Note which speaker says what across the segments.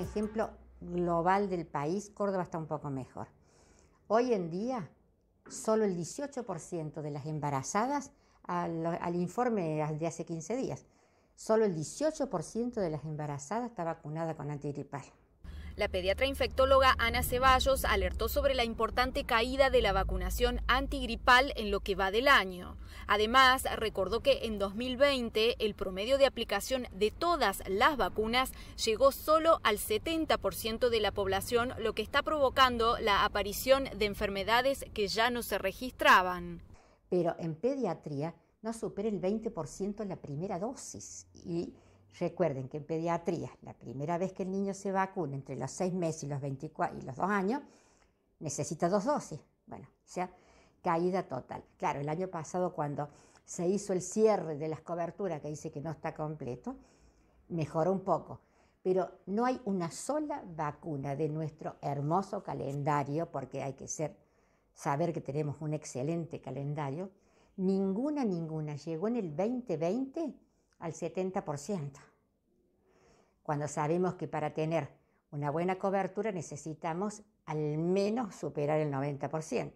Speaker 1: ejemplo global del país, Córdoba está un poco mejor. Hoy en día, solo el 18% de las embarazadas, al, informe de hace 15 días, solo el 18% de las embarazadas está vacunada con antigripal.
Speaker 2: La pediatra infectóloga Ana Ceballos alertó sobre la importante caída de la vacunación antigripal en lo que va del año. Además, recordó que en 2020 el promedio de aplicación de todas las vacunas llegó solo al 70% de la población, lo que está provocando la aparición de enfermedades que ya no se registraban.
Speaker 1: Pero en pediatría no supera el 20% la primera dosis y Recuerden que en pediatría, la primera vez que el niño se vacuna entre los seis meses y los 24 y los 2 años, necesita dos dosis. Bueno, o sea, caída total. Claro, el año pasado cuando se hizo el cierre de las coberturas, que dice que no está completo, mejoró un poco. Pero no hay una sola vacuna de nuestro hermoso calendario, porque hay que ser, saber que tenemos un excelente calendario. Ninguna, ninguna llegó en el 2020 al 70%, cuando sabemos que para tener una buena cobertura necesitamos al menos superar el 90%.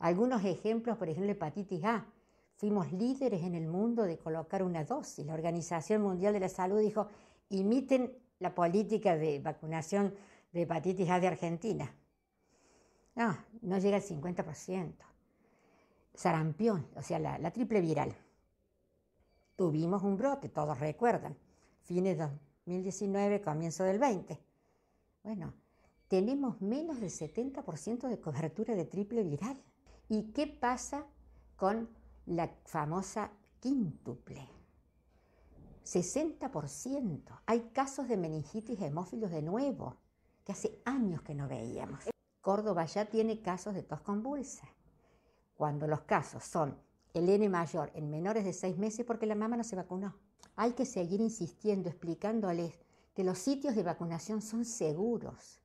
Speaker 1: Algunos ejemplos, por ejemplo, hepatitis A. Fuimos líderes en el mundo de colocar una dosis. La Organización Mundial de la Salud dijo, imiten la política de vacunación de hepatitis A de Argentina. No, no llega al 50%. Sarampión, o sea, la triple viral tuvimos un brote, todos recuerdan, fines de 2019, comienzo del 20. Bueno, tenemos menos del 70% de cobertura de triple viral. ¿Y qué pasa con la famosa quíntuple? 60%. Hay casos de meningitis hemófilos de nuevo, que hace años que no veíamos. Córdoba ya tiene casos de tos convulsa. Cuando los casos son el N mayor en menores de seis meses porque la mamá no se vacunó. Hay que seguir insistiendo, explicándoles que los sitios de vacunación son seguros.